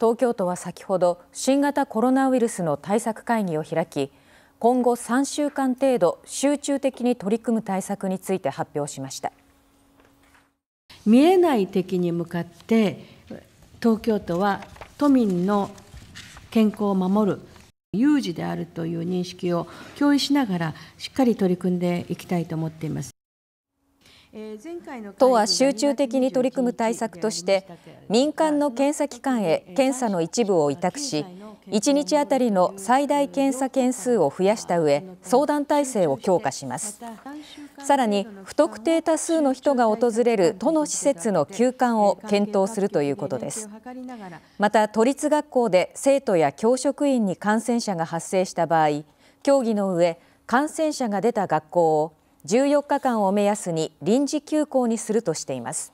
東京都は先ほど新型コロナウイルスの対策会議を開き今後3週間程度集中的に取り組む対策について発表しました見えない敵に向かって東京都は都民の健康を守る有事であるという認識を共有しながらしっかり取り組んでいきたいと思っています。都は集中的に取り組む対策として民間の検査機関へ検査の一部を委託し1日あたりの最大検査件数を増やした上相談体制を強化しますさらに不特定多数の人が訪れる都の施設の休館を検討するということですまた都立学校で生徒や教職員に感染者が発生した場合協議の上感染者が出た学校を14日間を目安に臨時休校にするとしています。